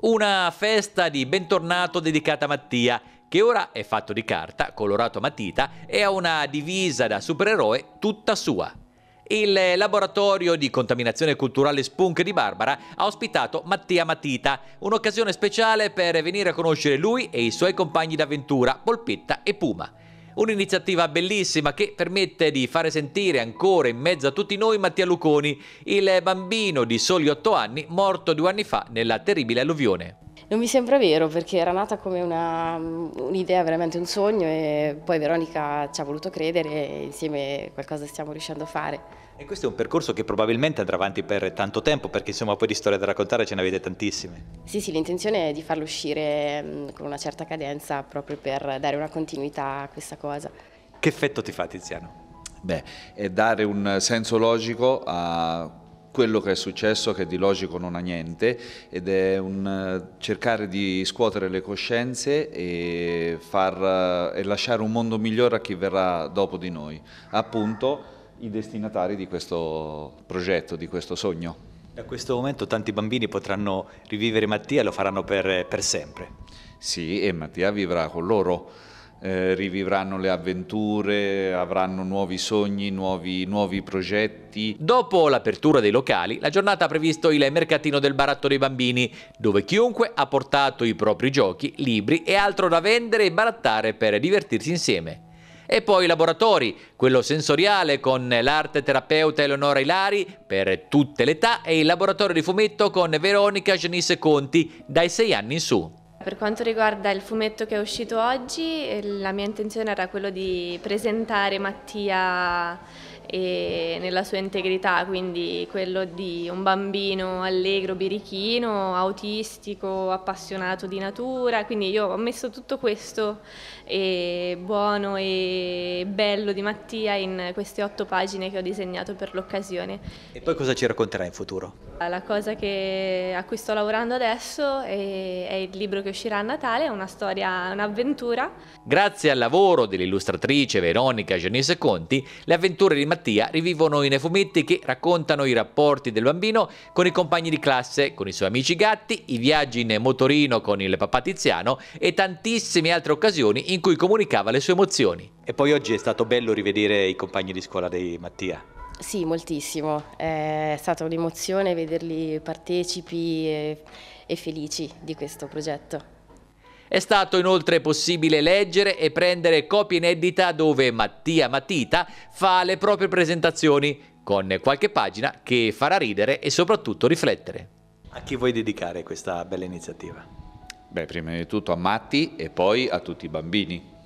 Una festa di bentornato dedicata a Mattia, che ora è fatto di carta, colorato a matita e ha una divisa da supereroe tutta sua. Il laboratorio di contaminazione culturale Spunk di Barbara ha ospitato Mattia Matita, un'occasione speciale per venire a conoscere lui e i suoi compagni d'avventura, Polpetta e Puma. Un'iniziativa bellissima che permette di fare sentire ancora in mezzo a tutti noi Mattia Luconi, il bambino di soli 8 anni morto due anni fa nella terribile alluvione. Non mi sembra vero perché era nata come mm, un'idea, un veramente un sogno e poi Veronica ci ha voluto credere e insieme qualcosa stiamo riuscendo a fare. E questo è un percorso che probabilmente andrà avanti per tanto tempo perché insomma poi di storie da raccontare ce ne avete tantissime. Sì, sì, l'intenzione è di farlo uscire mm, con una certa cadenza proprio per dare una continuità a questa cosa. Che effetto ti fa Tiziano? Beh, è dare un senso logico a quello che è successo che di logico non ha niente ed è un eh, cercare di scuotere le coscienze e, far, eh, e lasciare un mondo migliore a chi verrà dopo di noi, appunto i destinatari di questo progetto, di questo sogno. Da questo momento tanti bambini potranno rivivere Mattia e lo faranno per, per sempre. Sì, e Mattia vivrà con loro eh, rivivranno le avventure, avranno nuovi sogni, nuovi, nuovi progetti. Dopo l'apertura dei locali, la giornata ha previsto il mercatino del baratto dei bambini, dove chiunque ha portato i propri giochi, libri e altro da vendere e barattare per divertirsi insieme. E poi i laboratori, quello sensoriale con l'arte terapeuta Eleonora Ilari per tutte le età e il laboratorio di fumetto con Veronica Genisse Conti dai 6 anni in su. Per quanto riguarda il fumetto che è uscito oggi, eh, la mia intenzione era quello di presentare Mattia e nella sua integrità, quindi quello di un bambino allegro, birichino, autistico, appassionato di natura, quindi io ho messo tutto questo e buono e bello di Mattia in queste otto pagine che ho disegnato per l'occasione. E poi cosa ci racconterà in futuro? La cosa che, a cui sto lavorando adesso è, è il libro che uscirà a Natale, è una storia, un'avventura. Grazie al lavoro dell'illustratrice Veronica Giannese Conti, le avventure di Mattia Mattia rivivono i nefumetti che raccontano i rapporti del bambino con i compagni di classe, con i suoi amici gatti, i viaggi in motorino con il papà Tiziano e tantissime altre occasioni in cui comunicava le sue emozioni. E poi oggi è stato bello rivedere i compagni di scuola di Mattia. Sì, moltissimo. È stata un'emozione vederli partecipi e, e felici di questo progetto. È stato inoltre possibile leggere e prendere copia inedita dove Mattia Matita fa le proprie presentazioni, con qualche pagina che farà ridere e soprattutto riflettere. A chi vuoi dedicare questa bella iniziativa? Beh, prima di tutto a Matti e poi a tutti i bambini